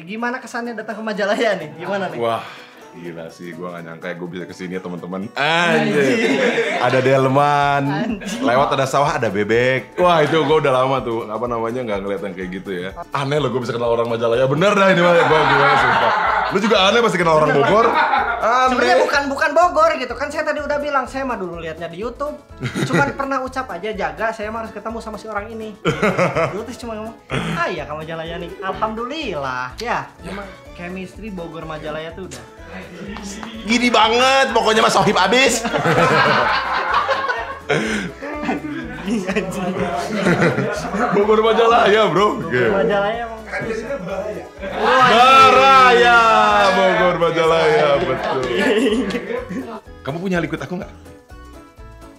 Gimana kesannya datang ke majalahnya nih? Gimana nih? Wah, Gila sih, gue gak nyangka ya gue bisa kesini ya teman-teman. Anjir. ada delman, Anjir. lewat ada sawah, ada bebek. Wah itu gue udah lama tuh, apa namanya gak ngeliat yang kayak gitu ya. Aneh loh gue bisa kenal orang Majalaya, bener dah ini mah gue gimana sumpah. Lu juga aneh pasti kenal orang Bogor. Aneh. Sebenarnya bukan bukan Bogor gitu kan saya tadi udah bilang saya mah dulu liatnya di YouTube. Cuman pernah ucap aja jaga saya mah harus ketemu sama si orang ini. Dulu tuh cuma ngomong, "Ah ya kamu Majalaya nih. Alhamdulillah." Ya, cuma chemistry Bogor Majalaya tuh udah Gini banget, pokoknya mas sohib abis. Bogor ya bro. Majalaya gitu. Baraya Bogor ya betul. Kamu punya liquid aku nggak?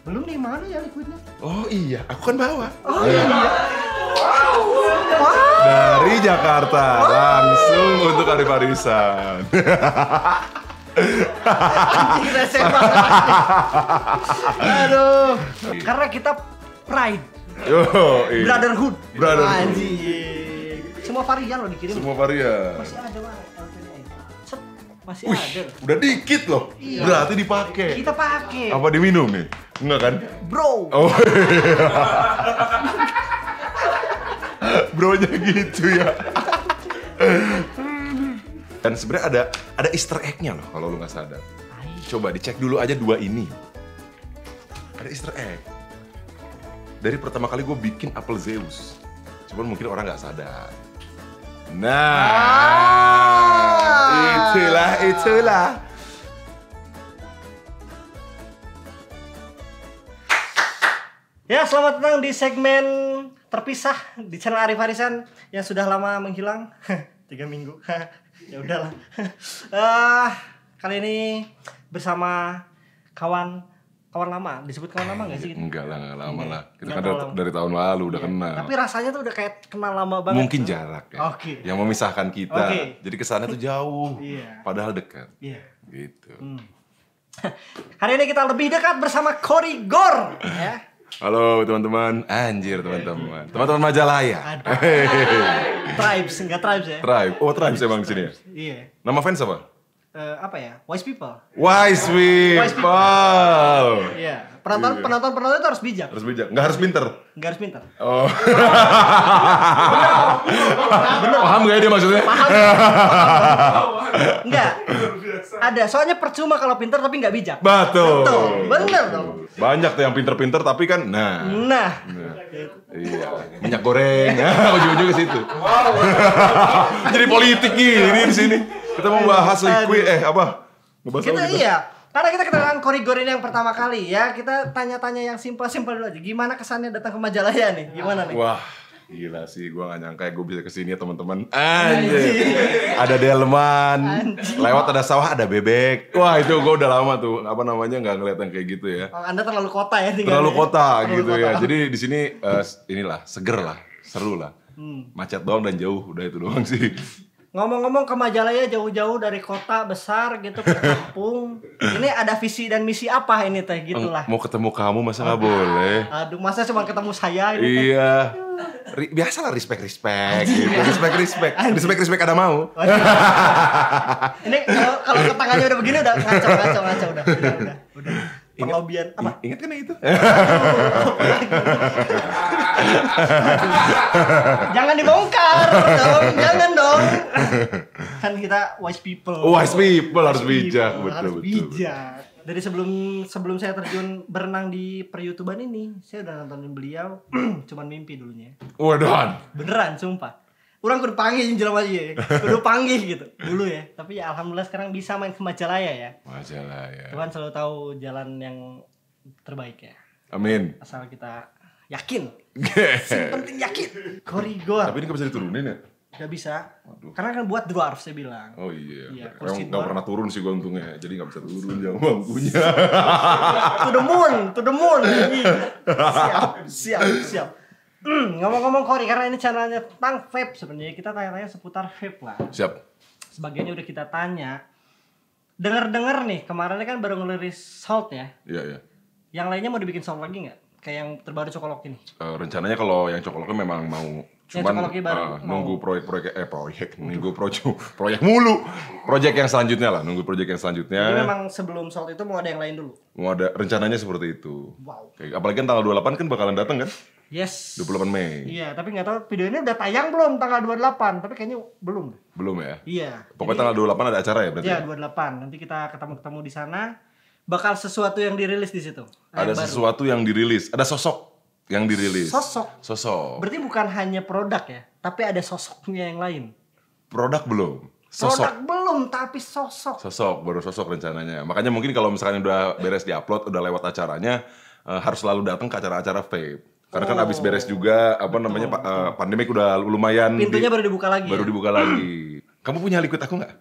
Belum nih mana ya liquidnya? Oh iya, aku kan bawa. Oh iya. Dari Jakarta langsung untuk Arif Arisan. Aduh. Karena kita pride. Yo, iya. Brotherhood. Brotherhood. Semua varian lo dikirim. Semua varian. Masih ada masih Wih, ada. Udah dikit loh. Iya. Berarti dipakai. Kita pakai. Apa diminum nih? Enggak kan? Bro. Oh. Iya. bronya gitu ya dan sebenarnya ada ada Easter egg loh kalau lu nggak sadar coba dicek dulu aja dua ini ada Easter egg dari pertama kali gue bikin apple Zeus cuman mungkin orang nggak sadar nah ah. itulah itulah Ya, selamat datang di segmen terpisah di channel Arif Harisan yang sudah lama menghilang tiga minggu ya udahlah uh, kali ini bersama kawan kawan lama disebut kawan lama nggak sih? Eh, enggak lah, enggak lama iya. lah. Kita kan dari, dari tahun lalu udah iya. kenal. Tapi rasanya tuh udah kayak kenal lama banget. Mungkin tuh. jarak ya. Okay. Yang memisahkan kita. Okay. Jadi kesannya tuh jauh. Iya. Padahal dekat. Iya. Gitu. Hmm. Hari ini kita lebih dekat bersama Cory Gor ya. Halo teman-teman, anjir teman-teman. Teman-teman Majalaya. tribes enggak tribes ya? Tribe. Oh, tribes emang di sini ya? Iya. Nama fans apa? uh, apa ya wise people wise people, wise people. Yeah. penonton yeah. penonton penonton itu harus bijak harus bijak nggak harus pinter nggak harus pinter oh bener paham gak ya dia maksudnya paham nggak ada soalnya percuma kalau pinter tapi nggak bijak betul betul bener dong banyak tuh yang pinter-pinter tapi kan nah nah, nah. iya minyak goreng ujung-ujung ke situ jadi politik gini di sini kita mau bahas liquid eh apa? Bahas kita, apa kita? Iya. Karena kita kedatangan Korigorin yang pertama kali ya, kita tanya-tanya yang simpel-simpel dulu aja. Gimana kesannya datang ke Majalaya nih? Gimana nih? Wah, Gila sih, gue gak nyangka ya gue bisa kesini ya teman-teman. Anjir, ada delman, lewat ada sawah, ada bebek. Wah itu gue udah lama tuh, apa namanya nggak yang kayak gitu ya. Oh, anda terlalu kota ya tinggal. Terlalu kota terlalu gitu ya. kota. ya. Jadi di sini uh, inilah seger lah, seru lah. Hmm. Macet doang dan jauh, udah itu doang sih. Ngomong-ngomong ke Majalaya jauh-jauh dari kota besar gitu ke kampung. ini ada visi dan misi apa ini teh gitulah. Mau ketemu kamu masa nggak ah, boleh. Aduh masa cuma ketemu saya ini Iya. Teh. Biasalah respect respect gitu. Respect respect. Respect respect ada mau. ini kalau kalau tangannya udah begini udah ngaco ngaco ngaco udah. udah. Pelobian apa? Ingat kan itu? jangan dibongkar dong, jangan dong. Kan kita wise people. Wise people harus bijak, betul harus betul. Bijak. Dari sebelum sebelum saya terjun berenang di peryoutuban ini, saya udah nontonin beliau cuman mimpi dulunya. Waduh. Beneran, sumpah orang kudu panggil jelas aja ya. kudu panggil gitu dulu ya tapi ya alhamdulillah sekarang bisa main ke Majalaya ya Majalaya Tuhan selalu tahu jalan yang terbaik ya amin asal kita yakin yang penting yakin korigor tapi ini gak bisa diturunin ya Gak bisa. Waduh. Karena kan buat dwarf saya bilang. Oh iya. iya kursi gak pernah turun sih gue untungnya. Jadi gak bisa turun jauh bangkunya. to the moon, to the moon. siap, siap, siap. Hmm, ngomong-ngomong Kori, karena ini channelnya tentang vape sebenarnya kita tanya-tanya seputar vape lah. Siap. Sebagiannya udah kita tanya. Dengar-dengar nih, kemarin kan baru ngeliris salt ya. Iya, iya. Yang lainnya mau dibikin salt lagi nggak? Kayak yang terbaru cokolok ini. Uh, eh, rencananya kalau yang cokoloknya memang mau cuman ya, baru, uh, nunggu proyek-proyek eh proyek nunggu proyek proyek mulu proyek yang selanjutnya lah nunggu proyek yang selanjutnya jadi memang sebelum salt itu mau ada yang lain dulu mau ada rencananya seperti itu wow Kayak, apalagi kan tanggal 28 kan bakalan datang kan Yes. 28 Mei. Iya, tapi nggak tahu video ini udah tayang belum tanggal 28, tapi kayaknya belum. Belum ya? Iya. Pokoknya Jadi, tanggal 28 ada acara ya berarti? Iya, 28. Ya? Nanti kita ketemu-ketemu di sana. Bakal sesuatu yang dirilis di situ. Ada baru. sesuatu yang dirilis, ada sosok yang dirilis. Sosok. Sosok. Berarti bukan hanya produk ya, tapi ada sosoknya yang lain. Produk belum. Sosok. Produk belum, tapi sosok. Sosok, baru sosok rencananya. Makanya mungkin kalau misalkan udah beres di upload, udah lewat acaranya, uh, harus selalu datang ke acara-acara vape karena kan oh. abis beres juga apa betul, namanya Uh, eh, pandemi udah lumayan. Pintunya di, baru dibuka lagi. Baru ya? dibuka lagi. Kamu punya liquid aku nggak?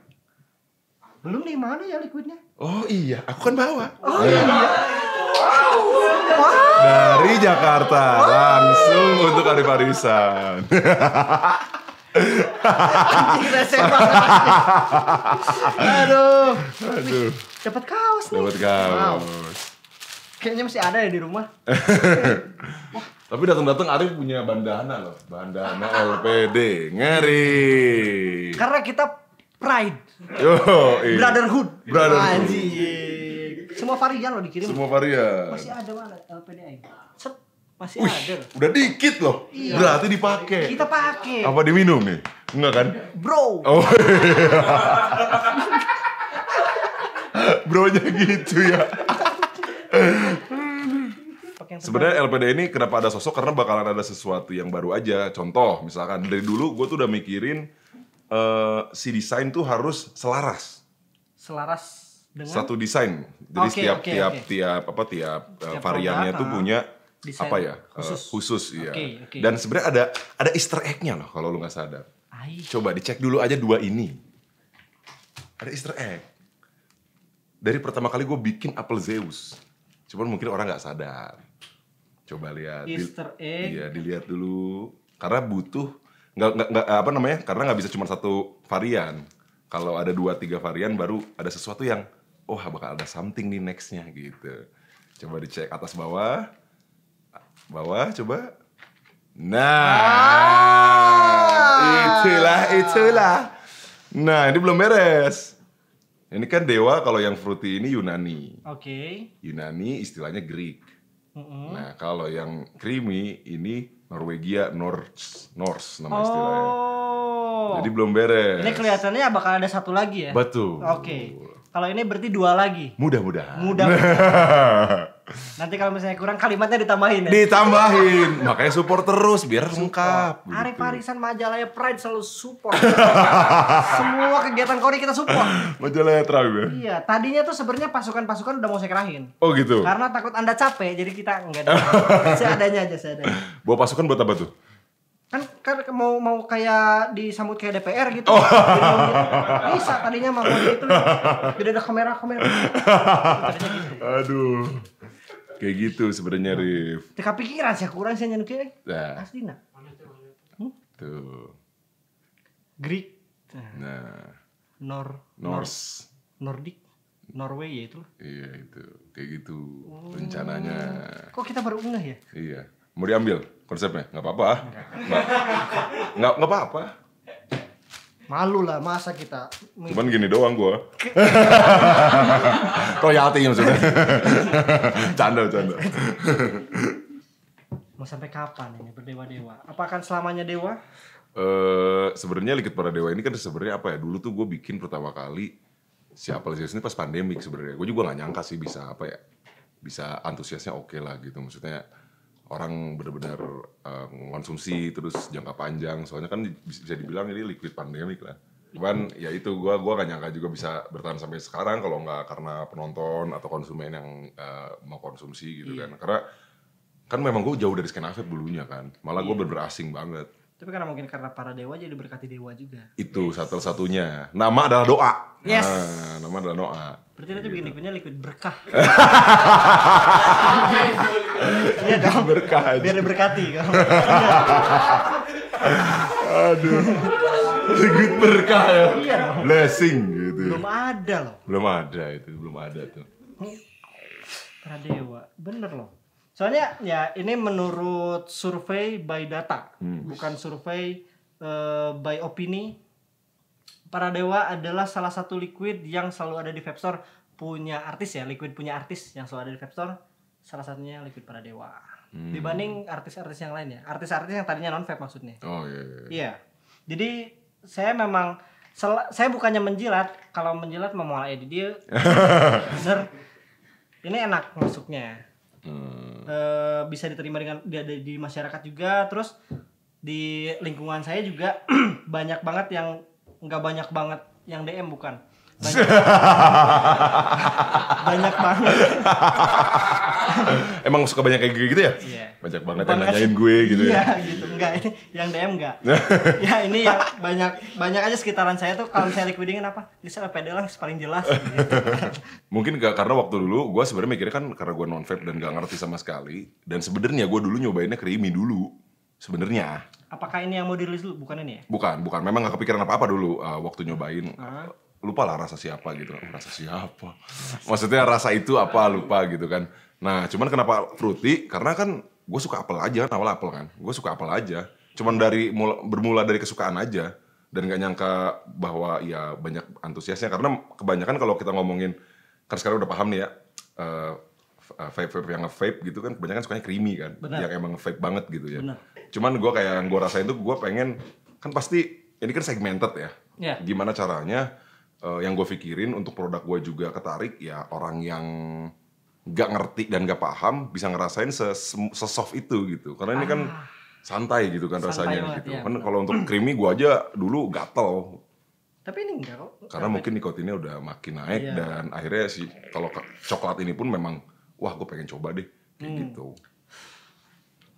Belum nih mana ya liquidnya? Oh iya, aku kan bawa. Oh iya. iya. Nah. Wow. wow. Dari Jakarta wow. langsung untuk Arif Arisan. Hahaha. Aduh. Aduh. Dapat kaos nih. Dapat kaos. Wow. Kayaknya masih ada ya di rumah. Wah, Tapi datang-datang Arif punya bandana loh, bandana LPD. Ngeri. Karena kita pride. Yo, iya. Brotherhood. Brotherhood. Semua varian loh dikirim. Semua varian. Masih ada mana LPD Set masih Uish, ada. Udah dikit loh. Iya. Berarti dipakai. Kita pakai. Apa diminum nih? Enggak kan? Bro. Oh. Iya. Bronya gitu ya. sebenarnya LPD ini kenapa ada sosok karena bakalan ada sesuatu yang baru aja. Contoh misalkan dari dulu gue tuh udah mikirin uh, si desain tuh harus selaras. Selaras dengan satu desain. Jadi okay, setiap okay, tiap okay. tiap apa tiap, eh, tiap uh, variannya tuh ah. punya apa ya eh, khusus, uh, khusus ya. Okay. Dan sebenarnya ada ada Easter egg-nya loh kalau lu nggak sadar. Ayuh. Coba dicek dulu aja dua ini. Ada Easter egg. Dari pertama kali gue bikin Apple Zeus, cuman mungkin orang nggak sadar coba lihat Easter egg iya dilihat dulu karena butuh nggak nggak apa namanya karena nggak bisa cuma satu varian kalau ada dua tiga varian baru ada sesuatu yang oh bakal ada something nih nextnya gitu coba dicek atas bawah bawah coba nah ah. itulah itulah nah ini belum beres ini kan dewa kalau yang fruity ini Yunani. Oke. Okay. Yunani istilahnya Greek. Mm-hmm. Nah, kalau yang creamy ini Norwegia Norse, Norse nama oh. istilahnya. Jadi belum beres. Ini kelihatannya bakal ada satu lagi ya? Betul. Oke. Okay. Kalau ini berarti dua lagi. Mudah-mudahan. Mudah. -mudahan. Mudah -mudahan. Nanti kalau misalnya kurang kalimatnya ditambahin ya. Ditambahin. Makanya support terus biar lengkap. Gitu. Arif Arisan Majalaya Pride selalu support. Semua kegiatan Kori kita support. Majalaya Tribe ya. Iya, tadinya tuh sebenarnya pasukan-pasukan udah mau saya kerahin. Oh gitu. Karena takut Anda capek jadi kita enggak ada. seadanya aja seadanya. Bawa pasukan buat apa tuh? kan kan mau mau kayak disambut kayak DPR gitu. Oh. Jadi, bisa tadinya mau gitu. jadi ada kamera kamera. Gitu. Aduh. Kayak gitu sebenarnya Rif. Teka pikiran sih kurang sih nyanyi kayak Nah. Aslinya. Hmm? Tuh. Greek. Nah. nah. Nor. Norse. Nordic. Norway ya itu. Iya itu. Kayak gitu oh. rencananya. Kok kita baru unggah ya? Iya. Mau diambil konsepnya? Nggak apa-apa. Nggak, nggak apa-apa malu lah masa kita cuman gini doang gua royalty maksudnya canda canda mau sampai kapan ini berdewa dewa apa akan selamanya dewa Uh, sebenarnya Likit Para Dewa ini kan sebenarnya apa ya? Dulu tuh gue bikin pertama kali siapa sih ini pas pandemik sebenarnya. Gue juga gak nyangka sih bisa apa ya? Bisa antusiasnya oke okay lah gitu. Maksudnya orang benar-benar uh, eh, konsumsi terus jangka panjang soalnya kan bisa dibilang ini liquid pandemic lah cuman ya itu gua gua gak nyangka juga bisa bertahan sampai sekarang kalau nggak karena penonton atau konsumen yang uh, mau konsumsi gitu iya. kan karena kan memang gua jauh dari skena vape dulunya kan malah iya. gue bener asing banget tapi karena mungkin karena para dewa jadi berkati dewa juga itu yes. satu satunya nama adalah doa yes. nah, nama adalah doa Berarti nanti bikin liquidnya gitu. liquid berkah. Iya dong. Berkah Biar diberkati. Aduh. Liquid berkah ya. Iya. Blessing gitu. Ya. Belum ada loh. Belum ada itu, belum ada tuh. dewa, bener loh. Soalnya ya ini menurut survei by data, hmm. bukan survei uh, by opini para dewa adalah salah satu liquid yang selalu ada di Vapstore punya artis ya, liquid punya artis yang selalu ada di Vapstore. Salah satunya liquid para dewa. Hmm. Dibanding artis-artis yang lainnya, Artis-artis yang tadinya non vape maksudnya. Oh iya, iya. Iya. iya. Jadi saya memang saya bukannya menjilat, kalau menjilat memulai edit dia. bener. Ini enak masuknya. Hmm. E, bisa diterima dengan di, di, di masyarakat juga, terus di lingkungan saya juga banyak banget yang nggak banyak banget yang DM bukan banyak, banyak banget emang suka banyak kayak ya? Iya. gitu ya yeah. banyak banget banyak, yang nanyain gue gitu iya, ya gitu enggak ini yang DM enggak ya ini yang banyak banyak aja sekitaran saya tuh kalau misalnya liquidingin apa bisa PD lah paling jelas gitu. mungkin gak, karena waktu dulu gue sebenarnya mikirnya kan karena gue non vape dan gak ngerti sama sekali dan sebenarnya gue dulu nyobainnya krimi dulu sebenarnya. Apakah ini yang mau dirilis dulu? Bukan ini ya? Bukan, bukan. Memang nggak kepikiran apa-apa dulu uh, waktu nyobain. Uh -huh. Lupa lah rasa siapa gitu. Rasa siapa? Maksudnya rasa itu apa lupa gitu kan. Nah, cuman kenapa fruity? Karena kan gue suka apel aja awal apel kan. Gue suka apel aja. Cuman dari mula, bermula dari kesukaan aja dan gak nyangka bahwa ya banyak antusiasnya karena kebanyakan kalau kita ngomongin kan sekarang udah paham nih ya uh, uh vape vape yang vape gitu kan kebanyakan sukanya creamy kan Bener. yang emang vape banget gitu ya Bener. Cuman gue kayak yang gue rasain tuh gue pengen kan pasti ini kan segmented ya. Yeah. Gimana caranya uh, yang gue pikirin untuk produk gue juga ketarik ya orang yang gak ngerti dan gak paham bisa ngerasain sesoft itu gitu. Karena ah. ini kan ah. santai gitu kan santai rasanya banget, gitu. Ya, kan kalau untuk creamy gue aja dulu gatel. Tapi ini enggak kok. Karena mungkin nikotinnya udah makin naik iya. dan akhirnya si kalau coklat ini pun memang wah gue pengen coba deh kayak hmm. gitu.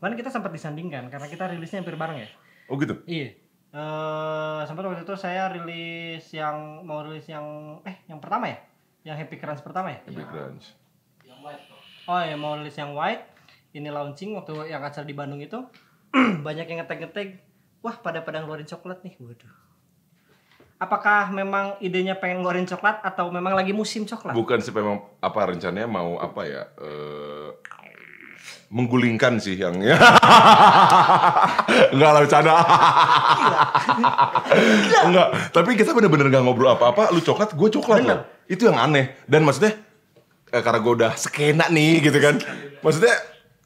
Kemarin kita sempat disandingkan karena kita rilisnya hampir bareng ya. Oh gitu. Iya. Uh, sempat waktu itu saya rilis yang mau rilis yang eh yang pertama ya, yang Happy Crunch pertama ya. Happy Crunch. Yang white. Oh ya mau rilis yang white. Ini launching waktu yang acara di Bandung itu banyak yang ngetek-ngetek. Wah pada pada ngeluarin coklat nih, waduh. Apakah memang idenya pengen ngeluarin coklat atau memang lagi musim coklat? Bukan sih memang apa rencananya mau apa ya? Uh menggulingkan sih yang ya. nggak lah bercanda. Enggak, tapi kita bener-bener nggak ngobrol apa-apa, lu coklat, gue coklat Bener. Itu yang aneh. Dan maksudnya eh, karena gue udah skena nih gitu kan. Maksudnya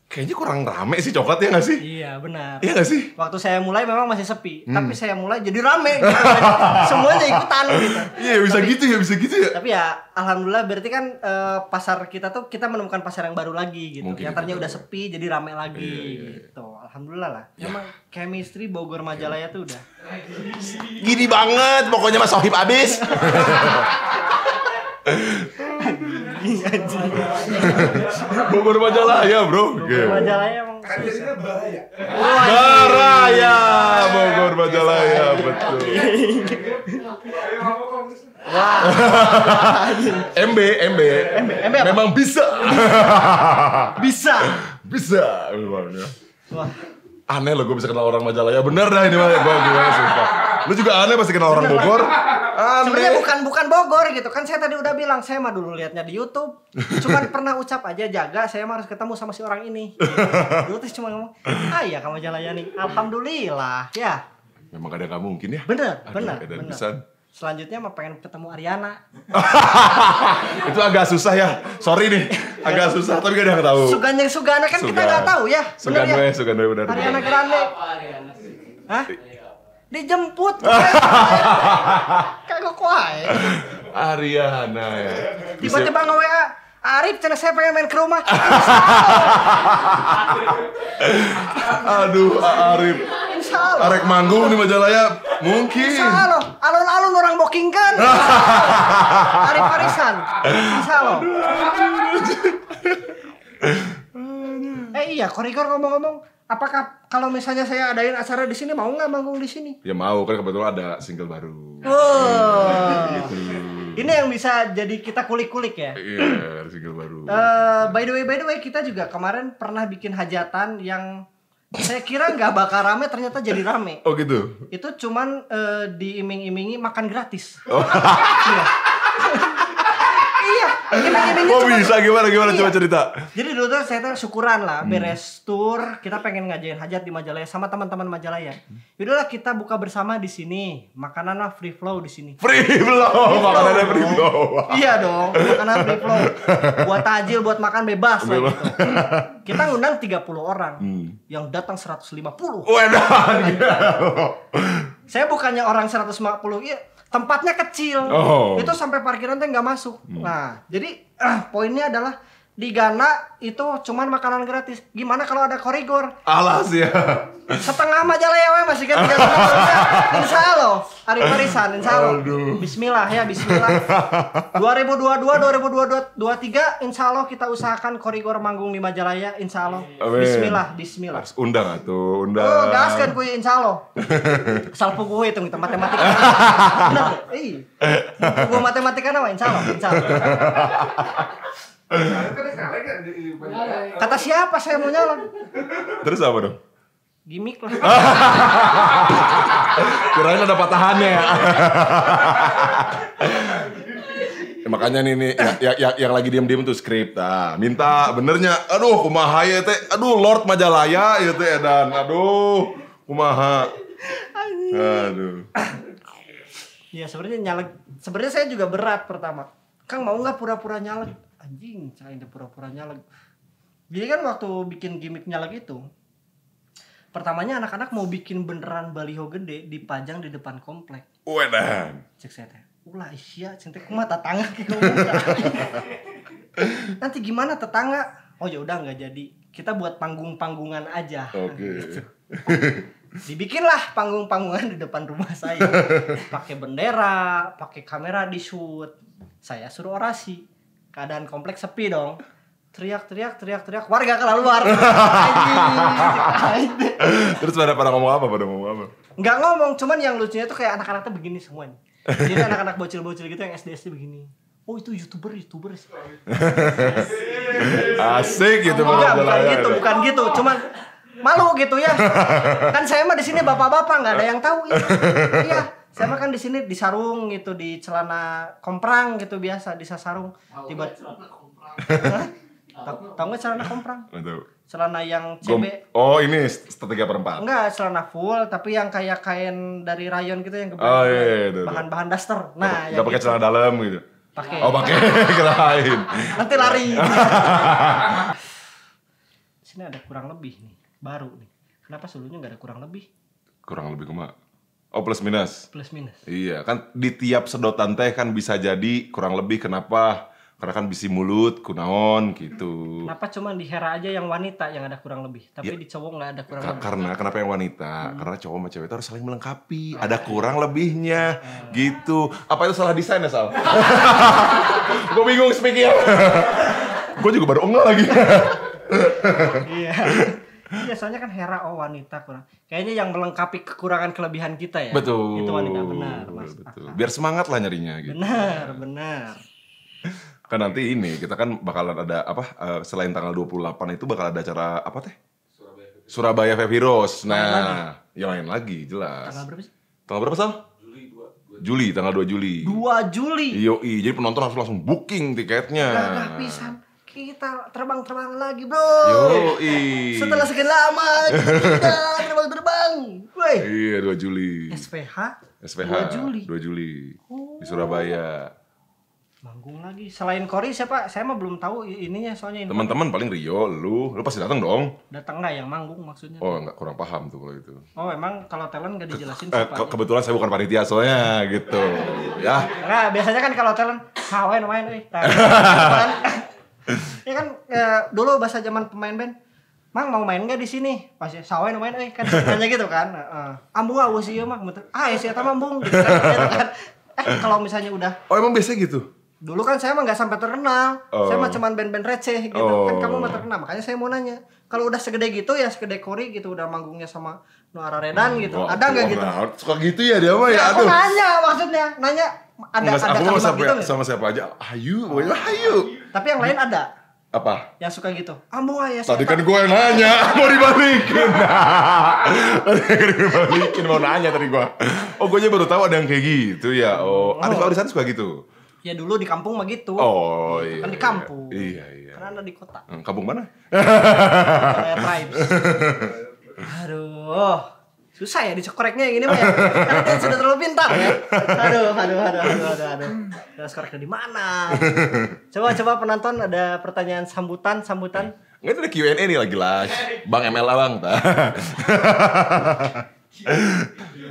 kayaknya kurang rame sih coklat ya gak sih? Iya benar. Iya gak sih? Waktu saya mulai memang masih sepi, hmm. tapi saya mulai jadi rame. Semuanya ikutan gitu. Iya bisa tapi, gitu ya, bisa gitu ya. Tapi ya alhamdulillah berarti kan uh, pasar kita tuh kita menemukan pasar yang baru lagi gitu. Mungkin yang tadinya gitu. udah sepi jadi rame lagi iya, iya, iya. gitu. Alhamdulillah lah. Ya. Emang chemistry Bogor Majalaya tuh udah gini banget pokoknya Mas Sohib abis. anjing anjing Bogor ya bro Bogor Majalaya emang kan bahaya bahaya oh, Bogor Majalaya betul Wah. MB, MB, MB, MB memang bisa, bisa, bisa, ya. Wah. Aneh loh gue bisa kenal orang Majalaya, bener dah ini mah gue gimana sih? Lu juga aneh pasti kenal orang Bogor, Sebenarnya bukan bukan Bogor gitu kan. Saya tadi udah bilang saya mah dulu liatnya di YouTube. Cuman pernah ucap aja jaga saya mah harus ketemu sama si orang ini. Dulu gitu. tuh cuma ngomong, "Ah iya, ya kamu nih Alhamdulillah." Ya. Memang gak ada nggak mungkin ya. Bener, Aduh, bener, bener. Pisan selanjutnya mah pengen ketemu Ariana. itu agak susah ya. Sorry nih, agak ya. susah tapi gak ada yang tahu. yang Sugana kan Sugan. kita gak tahu ya. Sugan ya? Sugan benar. Ariana Grande. Apa Hah? Eh, dijemput kagak kuai Ariana ya tiba-tiba nge WA Arif, cina saya pengen main ke rumah. Aduh, Arif. Insya Allah. Arek manggung di majalah Majalaya, mungkin. Insya Allah. Alun-alun orang booking kan. Arif Arisan. Insya Allah. eh iya, koridor ngomong-ngomong apakah kalau misalnya saya adain acara di sini mau nggak manggung di sini? Ya mau kan kebetulan ada single baru. Oh. gitu. Ini yang bisa jadi kita kulik-kulik ya. Iya, yeah, single baru. Uh, by the way, by the way kita juga kemarin pernah bikin hajatan yang saya kira nggak bakal rame ternyata jadi rame. Oh gitu. Itu cuman uh, diiming-imingi makan gratis. Oh. Iya gimana, gimana, oh, bisa gimana gimana iya. coba cerita. Jadi dulu tuh saya tuh syukuran lah hmm. beres tour, kita pengen ngajarin hajat di Majalaya sama teman-teman Majalaya. Hmm. Yaudahlah kita buka bersama di sini. Makanannya free flow di sini. Free flow, free makanannya free flow. iya dong, makanan free flow. Buat tajil, buat makan bebas lah gitu. kita ngundang 30 orang. Hmm. Yang datang 150. Waduh. saya bukannya orang 150, iya tempatnya kecil. Oh. Itu sampai parkiran tuh nggak masuk. Hmm. Nah, jadi uh, poinnya adalah di Ghana itu cuman makanan gratis. Gimana kalau ada korigor? Alas ya. Setengah majalah ya masih kan tiga Insya Allah, hari barisan, insya Allah. Bismillah ya, Bismillah. 2022, 2022, 23, insya Allah kita usahakan korigor manggung di Majalaya, insya Allah. Bismillah, Bismillah. Harus undang atuh, undang. Oh, gas kan kuy. insya Allah. Salpo kuy itu kita matematika. nah, eh, gue matematika nama insya Allah, insya Allah. Kata siapa saya mau nyalon? Terus apa dong? Gimik lah. Kirain ada patahannya ya. makanya nih nih ya, ya, ya, yang lagi diem-diem tuh skrip nah, minta benernya aduh kumaha ya teh aduh Lord Majalaya ya teh dan aduh kumaha aduh ya sebenarnya nyalek sebenarnya saya juga berat pertama Kang mau nggak pura-pura nyalek anjing ini pura-pura nyalek jadi kan waktu bikin gimmick nyalek itu pertamanya anak-anak mau bikin beneran baliho gede dipajang di depan komplek wedan cek saya teh ulah isya cintai kuma tetangga nanti gimana tetangga oh ya udah nggak jadi kita buat panggung-panggungan aja oke okay. gitu. dibikinlah panggung-panggungan di depan rumah saya pakai bendera pakai kamera di shoot saya suruh orasi keadaan kompleks sepi dong teriak teriak teriak teriak warga keluar terus pada pada ngomong apa pada ngomong apa nggak ngomong cuman yang lucunya tuh kayak anak-anak tuh begini semuanya jadi anak-anak bocil-bocil gitu yang SD SD begini oh itu youtuber youtuber sih asik gitu oh, enggak, bukan gitu bukan gitu cuman malu gitu ya kan saya mah di sini bapak-bapak nggak ada yang tahu ya iya, iya saya mah kan di sini di sarung gitu di celana komprang gitu biasa di sarung tiba tahu nggak celana komprang celana yang CB Gom oh ini setiga perempat enggak celana full tapi yang kayak kain dari rayon gitu yang oh, iya, iya, bahan-bahan daster nah nggak pakai gitu. celana dalam gitu pakai oh pakai kirain nanti lari sini ada kurang lebih nih baru nih kenapa sulunya nggak ada kurang lebih kurang lebih kemana Oh plus minus. Plus minus. Iya kan di tiap sedotan teh kan bisa jadi kurang lebih kenapa karena kan bisi mulut kunaon gitu. Kenapa cuma di Hera aja yang wanita yang ada kurang lebih, tapi ya, di cowok nggak ada kurang ka lebih. Karena kenapa yang wanita? Hmm. Karena cowok sama cewek itu harus saling melengkapi, ada kurang lebihnya hmm. gitu. Apa itu salah desain ya Sal? Gue bingung speaking. Gue juga baru enggak lagi. Iya biasanya kan Hera oh wanita kurang. Kayaknya yang melengkapi kekurangan kelebihan kita ya. Betul. Itu wanita benar, Mas. Betul. Biar semangat lah nyarinya gitu. Benar, benar. Kan nanti ini kita kan bakalan ada apa uh, selain tanggal 28 itu bakal ada acara apa teh? Surabaya Feviros. Nah, yang lain lagi jelas. Tanggal berapa sih? Tanggal berapa, Sal? Juli, tanggal 2 Juli. 2 Juli. Yoi, jadi penonton harus langsung booking tiketnya. gak pisan kita terbang-terbang lagi bro. Yoi. Setelah sekian lama kita terbang-terbang. Woi. Iya 2 Juli. SPH. SPH. 2 Juli. 2 Juli. Oh. Di Surabaya. Manggung lagi. Selain Kori siapa? Saya mah belum tahu ininya soalnya. Teman-teman paling Rio, lu, lu pasti datang dong. Datang nggak yang manggung maksudnya? Oh nggak kurang paham tuh kalau itu. Oh emang kalau talent nggak dijelasin eh, Ke, siapa? kebetulan saya bukan panitia soalnya gitu, ya. Nah biasanya kan kalau talent, hawain main, eh. ya kan eh, dulu bahasa zaman pemain band Mang mau main gak di sini? Pas ya sawen main eh kan hanya gitu kan. Heeh. Uh, ambung awas ah, ieu gitu. ah, iya mah Ah, ya sih eta ambung. Gitu kan, gitu kan. Eh kalau misalnya udah Oh, emang biasa gitu? Dulu kan saya mah nggak sampai terkenal. Oh. Saya mah oh. cuman band-band receh gitu. Kan oh. Kan kamu mah terkenal. Makanya saya mau nanya. Kalau udah segede gitu ya segede Kori gitu udah manggungnya sama Nuara Redan hmm, gitu. Wah, ada nggak gitu? Nah, suka gitu ya dia mah ya. Iya, aku aduh. nanya maksudnya. Nanya ada Mas, ada aku sama siapa, gitu sama siapa aja. Ayu, oh. ayu. Tapi yang lain ada apa yang suka gitu amo ah, ya kan tadi kan gue yang nanya mau dibalikin tadi kan dibalikin mau nanya tadi gue oh gue aja baru tahu ada yang kayak gitu ya oh, oh. di sana suka gitu ya dulu di kampung mah gitu oh iya kan di kampung iya iya karena ada di kota hmm, kampung mana kota tribes aduh susah ya dicokoreknya yang ini mah ya. Karena sudah terlalu pintar ya. Aduh, aduh, aduh, aduh, aduh, aduh. Terus sekarang di mana? Coba coba penonton ada pertanyaan sambutan, sambutan. Enggak ada Q&A nih lagi lah. Bang ML Abang,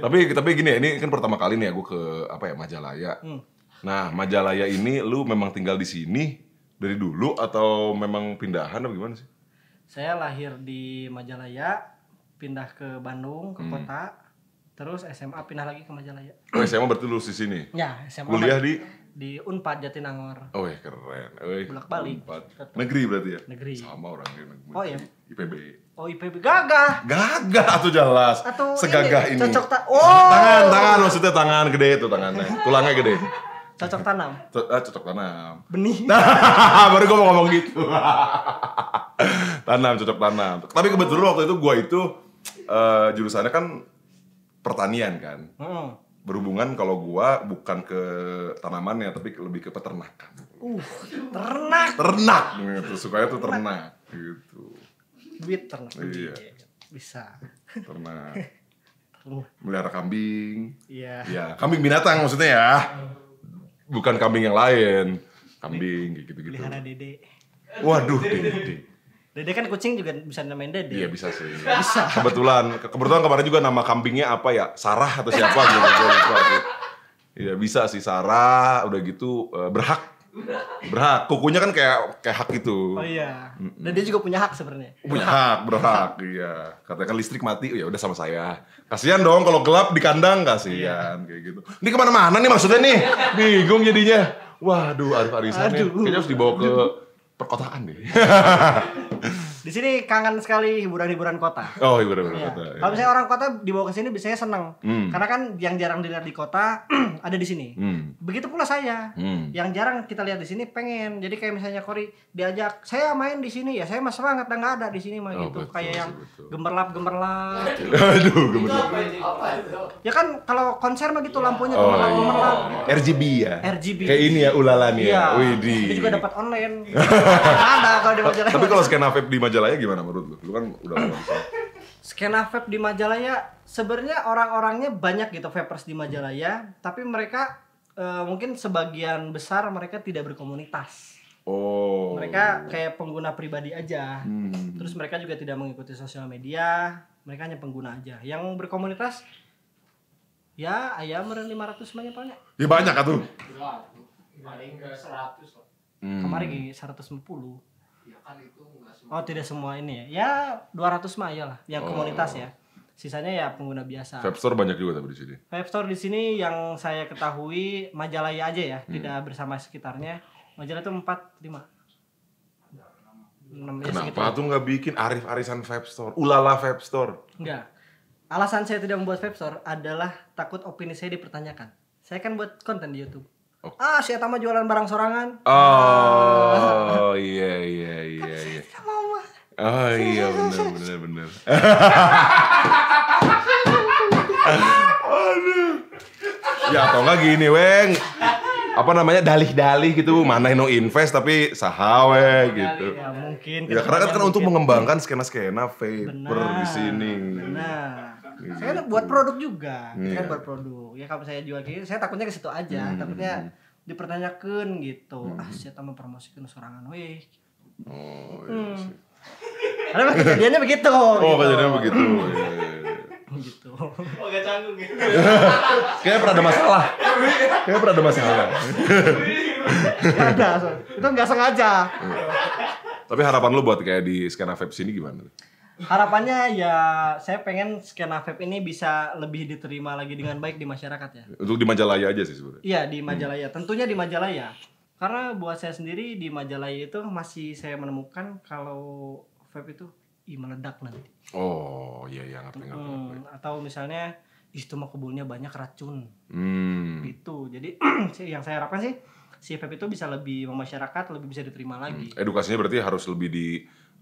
tapi tapi gini ya, ini kan pertama kali nih aku ya ke apa ya Majalaya. Hmm. Nah Majalaya ini lu memang tinggal di sini dari dulu atau memang pindahan atau gimana sih? Saya lahir di Majalaya, pindah ke Bandung ke hmm. kota terus SMA pindah lagi ke Majalaya oh SMA berarti lulus di sini ya SMA kuliah di di Unpad Jatinangor oh ya keren oh, bolak balik negeri berarti ya negeri sama orang di negeri oh ya IPB oh IPB gagah gagah atau jelas atau segagah ini, ini. cocok ta oh tangan tangan maksudnya tangan gede itu tangannya tulangnya gede cocok tanam ah, cocok tanam benih baru gue mau ngomong gitu tanam cocok tanam tapi kebetulan waktu itu gua itu uh, jurusannya kan pertanian kan. Hmm. Berhubungan kalau gua bukan ke tanamannya tapi lebih ke peternakan. Uh, ternak. Ternak gitu. Sukanya tuh ternak gitu. Duit ternak. Iya. Bisa. Ternak. Melihara kambing. Iya. Iya, kambing binatang maksudnya ya. Bukan kambing yang lain. Kambing gitu-gitu. Melihara dede. Waduh, dede. Dede kan kucing juga bisa namain Dede. Iya bisa sih. Bisa. Kebetulan kebetulan kemarin juga nama kambingnya apa ya? Sarah atau siapa gitu. Gue lupa Iya bisa sih Sarah, udah gitu eh, berhak. Berhak. Kukunya kan kayak kayak hak gitu. Oh iya. Mm -mm. Dan dia juga punya hak sebenarnya. Punya hak, berhak. iya. Katanya kan listrik mati, oh ya udah sama saya. Kasihan dong kalau gelap di kandang kasihan iya. kayak gitu. Ini kemana mana nih maksudnya nih? Bingung jadinya. Waduh, Arif Arisan Kayaknya harus dibawa ke perkotaan deh. Di sini kangen sekali hiburan-hiburan kota. Oh, hiburan-hiburan iya. kota. Ya. Kalau misalnya orang kota dibawa ke sini biasanya senang. Hmm. Karena kan yang jarang dilihat di kota ada di sini. Hmm. Begitu pula saya. Hmm. Yang jarang kita lihat di sini pengen. Jadi kayak misalnya Kori diajak, "Saya main di sini ya. Saya mas banget dan nggak ada di sini mah oh, gitu." Betul, kayak yang gemerlap-gemerlap. Aduh, gemerlap. Ya kan kalau konser mah gitu iya. lampunya oh, gemerlap-gemerlap. iya. RGB gitu. ya. RGB. Kayak ini ya ulalan ya iya. Widih. Itu juga dapat online. ada kalau di Tapi kalau skena vape di majalah majalahnya gimana menurut lu? Lu kan udah lama Skena vape di Majalaya sebenarnya orang-orangnya banyak gitu vapers di Majalaya, tapi mereka e, mungkin sebagian besar mereka tidak berkomunitas. Oh. Mereka kayak pengguna pribadi aja. Hmm. Terus mereka juga tidak mengikuti sosial media, mereka hanya pengguna aja. Yang berkomunitas ya ayam meren 500 banyak banyak. Ya banyak kan tuh. Paling ke 100 lah. Hmm. Kemarin 150. Ya kan itu Oh tidak semua ini ya? Ya 200 mah ya lah yang oh. komunitas ya. Sisanya ya pengguna biasa. Vape banyak juga tapi di sini. Vape di sini yang saya ketahui Majalaya aja ya, hmm. tidak bersama sekitarnya. Majalah itu 4 5. 6 Kenapa tuh nggak bikin Arif Arisan Vape Store? Ulala Vape Enggak. Alasan saya tidak membuat Vape adalah takut opini saya dipertanyakan. Saya kan buat konten di YouTube. Oh. Ah, si Atama jualan barang sorangan. Oh, ah. iya iya iya kan iya. Oh iya benar benar benar. Aduh. Ya atau enggak gini, Weng. Apa namanya dalih-dalih gitu, mana yang no invest tapi sahawe eh, ya, gitu. Ya mungkin. Ya karena kan, untuk mengembangkan skena-skena vapor di sini. Benar. Iya, gitu. Saya buat produk juga, yeah. Iya. buat produk. Ya kalau saya jual gini, saya takutnya ke situ aja, hmm. takutnya dipertanyakan gitu. Hmm. Ah, saya tambah promosikan sorangan weh. Oh, iya hmm. sih. Karena kejadiannya begitu. Oh, gitu. kejadiannya begitu. ya, gitu. Oh, gak canggung gitu. Ya? kayak pernah ada masalah. Kayaknya pernah ada masalah. gak ada. Itu gak sengaja. Tapi harapan lu buat kayak di skena vape sini gimana? Harapannya ya saya pengen skena vape ini bisa lebih diterima lagi dengan baik di masyarakat ya. Untuk di Majalaya aja sih sebenarnya. Iya, di Majalaya. Hmm. Tentunya di Majalaya. Karena buat saya sendiri di majalah itu masih saya menemukan kalau vape itu i meledak nanti. Oh, iya iya ngerti ngerti. Hmm, atau misalnya itu mah kebunnya banyak racun. Hmm. Itu. Jadi yang saya harapkan sih si vape itu bisa lebih memasyarakat, lebih bisa diterima hmm. lagi. Hmm. Edukasinya berarti harus lebih di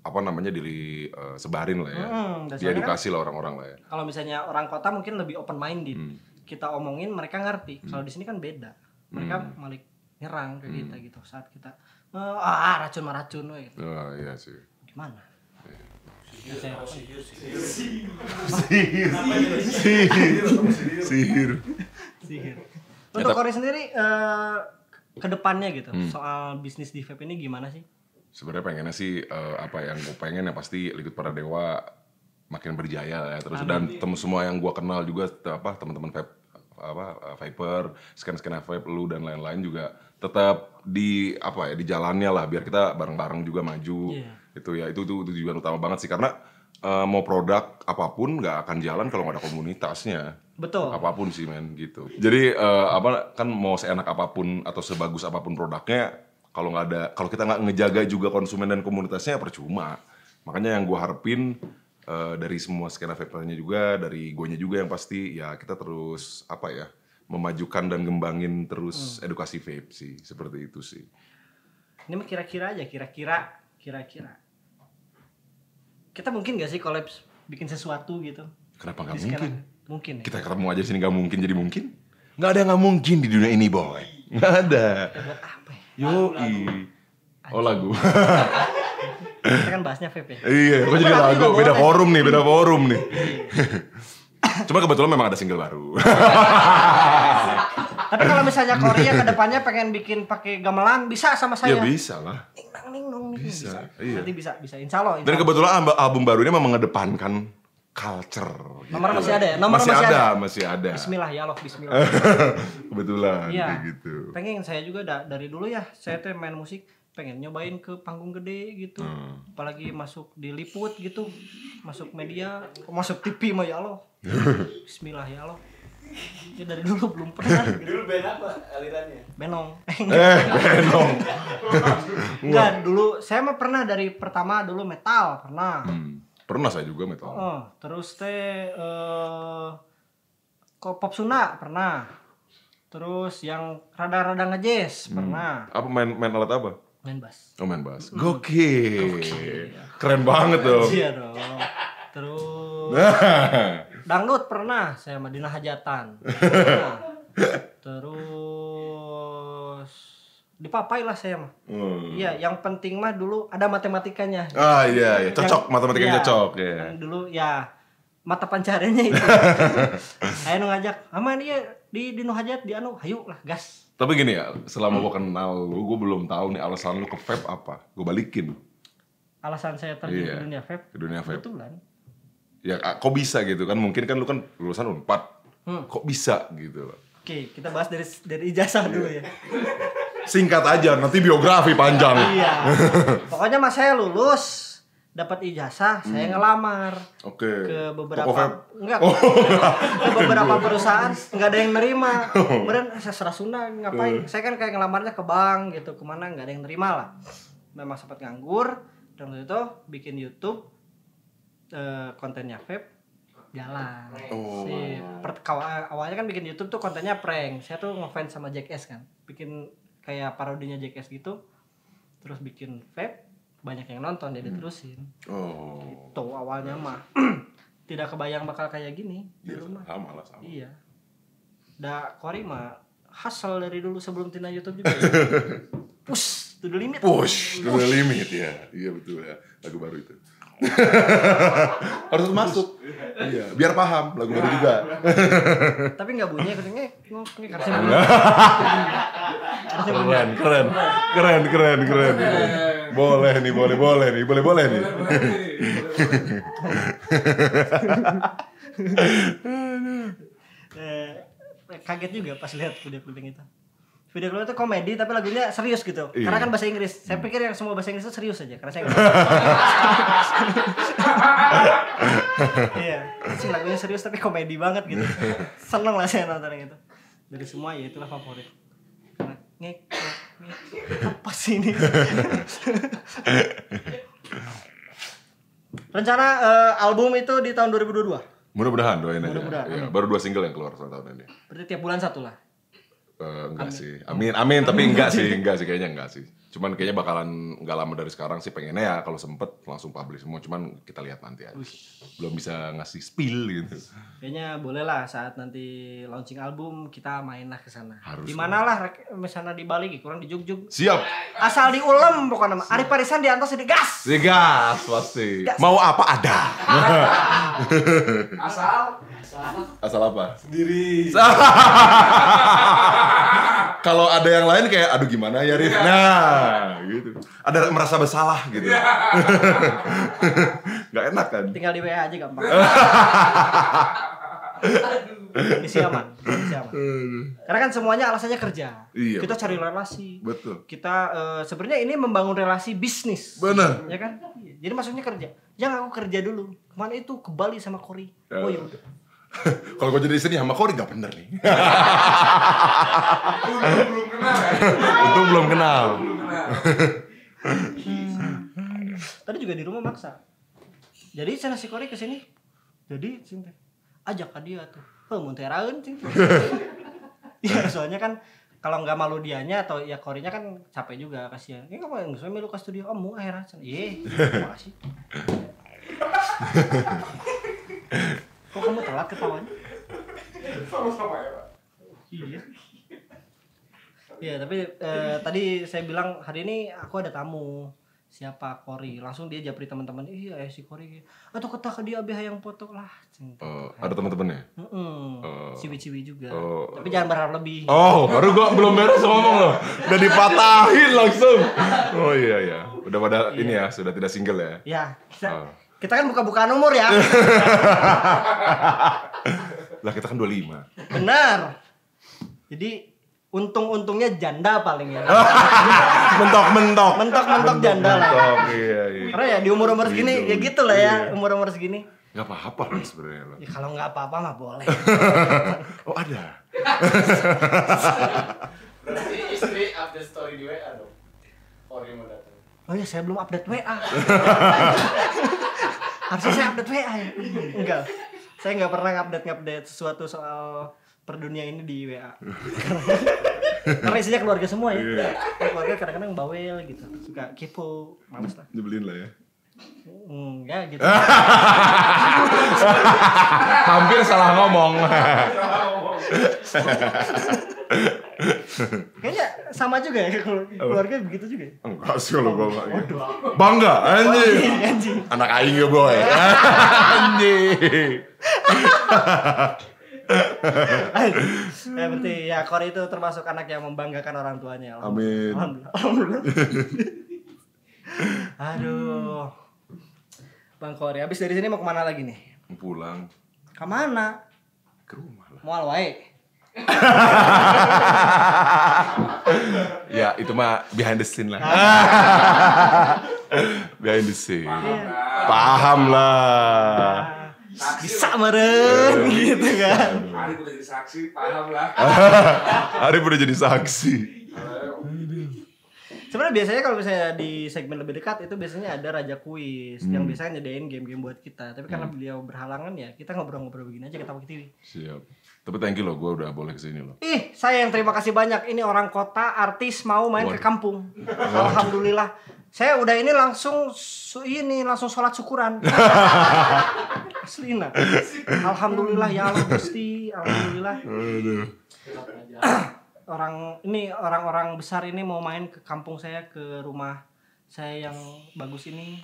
apa namanya di uh, eh, sebarin lah ya, hmm, diedukasi kan, lah orang-orang lah ya. Kalau misalnya orang kota mungkin lebih open minded, hmm. kita omongin mereka ngerti. Kalau di sini kan beda, mereka hmm. malik nyerang ke hmm. kita gitu saat kita oh, ah racun meracun racun Gitu. Oh iya sih. Gimana? Iya. Iya, sihir, sihir, sihir, sihir, Untuk Kori sendiri uh, depannya gitu hmm. soal bisnis di vape ini gimana sih? Sebenarnya pengennya sih uh, apa yang gue pengen ya pasti Likut Para Dewa makin berjaya ya terus Amin. dan temu semua yang gue kenal juga apa teman-teman vape apa eh, Viper, scan-scan Viper lu dan lain-lain juga tetap di apa ya di jalannya lah biar kita bareng-bareng juga maju. Yeah. Itu ya itu tuh tujuan utama banget sih karena uh, mau produk apapun nggak akan jalan kalau nggak ada komunitasnya. Betul. Apapun sih men gitu. Jadi uh, apa kan mau seenak apapun atau sebagus apapun produknya kalau nggak ada kalau kita nggak ngejaga juga konsumen dan komunitasnya percuma. Makanya yang gue harapin Eh, dari semua skena vektornya juga, dari gonya juga yang pasti ya kita terus apa ya memajukan dan ngembangin terus hmm. edukasi vape sih seperti itu sih. Ini mah kira-kira aja, kira-kira, kira-kira. Kita mungkin gak sih kolaps bikin sesuatu gitu? Kenapa gak mungkin? Mungkin. Ya? Kita ketemu aja sini gak mungkin jadi mungkin. Gak ada yang nggak mungkin di dunia ini boy. Nggak ada. apa? Yo, lagu, lagu. Oh lagu. Kita kan bahasnya vape ya. Iya, kok jadi lagu. Beda forum nih, beda forum nih. Iya. Cuma kebetulan memang ada single baru. Tapi kalau misalnya Korea ke depannya pengen bikin pakai gamelan bisa sama saya. Ya bisa lah. nang bisa. bisa. Iya. Nanti bisa bisa insya Allah. Dan kebetulan album baru ini memang mengedepankan culture. Gitu. Nomor masih ada ya? Nomor masih, ada, masih ada. Bismillah ya loh, bismillah. Kebetulan ya. gitu. Pengen saya juga dari dulu ya, saya tuh main musik pengen nyobain ke panggung gede gitu hmm. apalagi masuk diliput gitu masuk media masuk TV mah ya lo Bismillah ya lo ya dari dulu belum pernah gitu. dulu band apa alirannya benong eh benong enggak dulu saya mah pernah dari pertama dulu metal pernah hmm. pernah saya juga metal oh, terus teh uh, kok pop suna pernah Terus yang rada-rada ngejazz hmm. pernah. Apa main main alat apa? main bass. Oh main bass. Gokil. Gokil. Keren banget dong. Iya dong. Terus dangdut pernah saya Dina Hajatan. Terus dipapai lah saya mah. Hmm. Iya, yang penting mah dulu ada matematikanya. Ah gitu. iya, iya, cocok matematikanya iya, cocok Iya. dulu ya mata pancarannya itu. Ayo ngajak, aman iya di Dino Hajat di anu, hayu lah gas. Tapi gini ya, selama hmm. gue kenal lu, gue belum tahu nih alasan lu ke vape apa. Gue balikin. Alasan saya terjun iya. ke dunia vape? Ke dunia vape. Kebetulan. Ya kok bisa gitu kan? Mungkin kan lu kan lulusan empat. Hmm. Kok bisa gitu Oke, kita bahas dari dari ijazah iya. dulu ya. Singkat aja, nanti biografi panjang. iya. Pokoknya mas saya lulus, dapat ijazah hmm. saya ngelamar okay. Oh. ke beberapa enggak oh. ke beberapa perusahaan nggak ada yang nerima oh. kemudian saya serah Sunda ngapain uh. saya kan kayak ngelamarnya ke bank gitu kemana nggak ada yang nerima lah memang sempat nganggur dan waktu itu bikin YouTube uh, kontennya vape jalan oh. si per, awalnya kan bikin YouTube tuh kontennya prank saya tuh ngefans sama Jackass kan bikin kayak parodinya Jackass gitu terus bikin vape banyak yang nonton jadi hmm. terusin oh itu awalnya iya mah tidak kebayang bakal kayak gini iya, di rumah sama lah sama iya da Kori mah hasil dari dulu sebelum tina YouTube juga ya. push to the limit push to the limit ya iya betul ya lagu baru itu harus masuk iya biar paham lagu baru juga tapi nggak bunyi nggak keren keren keren keren keren boleh nih, boleh, boleh nih, boleh, boleh nih. Eh, kaget juga pas lihat video clipping itu. Video clipping itu komedi tapi lagunya serius gitu. Iya. Karena kan bahasa Inggris. Saya pikir yang semua bahasa Inggris itu serius aja karena saya Iya, sih lagunya serius tapi komedi banget gitu. Seneng lah saya nonton itu. Dari semua ya itulah favorit apa sih ini rencana uh, album itu di tahun 2022 mudah-mudahan doain mudah aja mudah ya, baru dua single yang keluar tahun ini berarti tiap bulan satu lah Uh, enggak amin. sih. Amin, amin. Tapi enggak sih, enggak sih kayaknya enggak sih. Cuman kayaknya bakalan enggak lama dari sekarang sih pengennya ya kalau sempet langsung publish semua. Cuman kita lihat nanti aja. Uish. Belum bisa ngasih spill gitu. Kayaknya boleh lah saat nanti launching album kita mainlah lah ke sana. Di manalah misalnya di Bali kurang di Jogja. Siap. Asal di Ulem pokoknya mah. Ari Parisan di atas di gas. Di gas pasti. Gas. Mau apa ada. Asal Asal apa? Sendiri. Kalau ada yang lain kayak aduh gimana ya Rif. Iya. Nah, gitu. Ada merasa bersalah gitu. Iya. Gak enak kan? Tinggal di WA aja gampang. Misi aman, misi aman. Karena kan semuanya alasannya kerja. Iya. Kita cari relasi. Betul. Kita uh, sebenarnya ini membangun relasi bisnis. Benar. Ya kan? Jadi maksudnya kerja. Jangan aku kerja dulu. kemana itu ke Bali sama Kori. Oh ya udah kalau gue jadi istri sama Kori gak bener nih. Untung belum kenal Untung belum kenal. Tadi juga di rumah maksa. Jadi sana si Kori kesini. Jadi cinta. Ajak dia tuh. Oh, munteraun cinta. Iya, soalnya kan kalau nggak malu dianya atau ya korinya kan capek juga kasihan. Ini kamu yang suami lu ke studio om akhirnya. Iya, makasih. Kok kamu telat ketawanya? Sama-sama ya, Pak. Iya. Iya, tapi eh, tadi saya bilang hari ini aku ada tamu. Siapa Kori? Langsung dia japri teman-teman. Iya, eh, si Kori. Atau kata ke dia BH yang foto lah. Uh, ada teman-temannya? Heeh. Mm -mm. uh, oh. Ciwi-ciwi juga. Uh, tapi jangan berharap lebih. Oh, baru gua belum beres ngomong loh. Udah dipatahin langsung. Oh iya iya. Udah pada iya. ini ya, sudah tidak single ya. Iya. Kita kan buka-bukaan umur ya. lah kita kan 25. Benar. Jadi untung-untungnya janda paling ya. Mentok-mentok. Mentok-mentok janda lah. iya, iya. Karena ya di umur-umur segini gitu, ya gitu lah ya, iya. umur-umur segini. Gak apa-apa lah sebenarnya. Ya, kalau nggak apa-apa mah boleh. oh ada. Berarti istri update story di WA dong. Ori mau datang. Oh ya saya belum update WA harusnya saya update WA ya enggak saya enggak pernah update update sesuatu soal per dunia ini di WA karena, karena isinya keluarga semua ya yeah. keluarga kadang-kadang bawel gitu suka kepo males lah nyebelin lah ya enggak gitu hampir salah ngomong Kayaknya sama juga ya kalau keluarga begitu juga. Ya? Enggak sih kalau gue enggak. Bangga anjing. anjing. Anak aing ya boy. anjing. ya berarti ya Kor itu termasuk anak yang membanggakan orang tuanya. Amin. Aduh. Bang Kori, ya, habis dari sini mau kemana lagi nih? Pulang. Kemana? Ke rumah lah. mau wae. ya itu mah behind the scene lah. behind the scene. Paham, lah. Paham lah. bisa meren eh. gitu kan. Hari udah jadi saksi, paham lah. Hari udah jadi saksi. Sebenarnya biasanya kalau misalnya di segmen lebih dekat itu biasanya ada raja kuis hmm. yang biasanya nyediain game-game buat kita. Tapi karena hmm. beliau berhalangan ya kita ngobrol-ngobrol begini aja kita pakai TV. Siap. Tapi thank you loh, gue udah boleh kesini loh. Ih, saya yang terima kasih banyak. Ini orang kota, artis mau main Waduh. ke kampung. Waduh. Alhamdulillah. Saya udah ini langsung ini langsung sholat syukuran. Asli nah. Alhamdulillah ya Allah Gusti, alhamdulillah. Waduh. orang ini orang-orang besar ini mau main ke kampung saya ke rumah saya yang bagus ini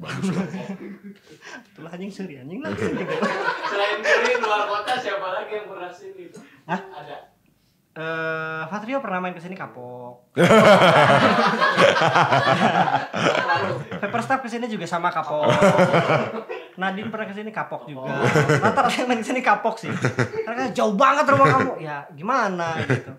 bagus lah itulah anjing seri anjing lah gitu. selain dari luar kota siapa lagi yang pernah sini Hah? ada Eh, uh, Fatrio pernah main ke sini kapok. Pepper Staff sini juga sama kapok. Nadin pernah ke sini kapok juga. Natar oh. yang main ke sini kapok sih. Karena jauh banget rumah kamu. Ya gimana gitu.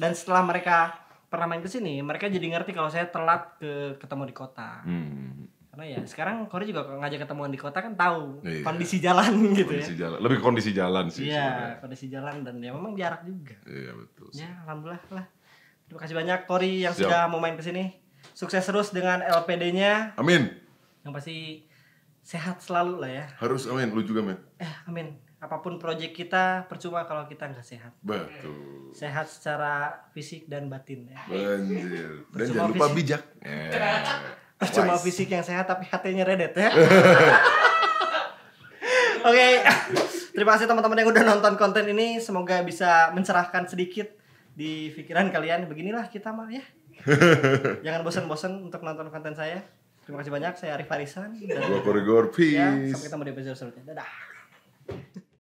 Dan setelah mereka pernah main ke sini, mereka jadi ngerti kalau saya telat ke ketemu di kota. Hmm karena ya sekarang Kori juga ngajak ketemuan di kota kan tahu iya. kondisi jalan gitu kondisi ya jalan. lebih kondisi jalan sih iya sebenernya. kondisi jalan dan ya memang jarak juga iya betul ya alhamdulillah lah terima kasih banyak Kori yang Siap. sudah mau main kesini sukses terus dengan LPD-nya amin yang pasti sehat selalu lah ya harus amin lu juga men eh amin apapun proyek kita percuma kalau kita nggak sehat. Betul. Sehat secara fisik dan batin ya. Banjir. Dan jangan lupa fisik. bijak. Yeah. Wise. Cuma fisik yang sehat tapi hatinya redet ya. Oke, okay. terima kasih teman-teman yang udah nonton konten ini. Semoga bisa mencerahkan sedikit di pikiran kalian. Beginilah kita mah ya. Jangan bosan-bosan untuk nonton konten saya. Terima kasih banyak. Saya Arif Arisan. Dan... Gue ya, Peace. Ya, sampai ketemu di episode selanjutnya. Dadah.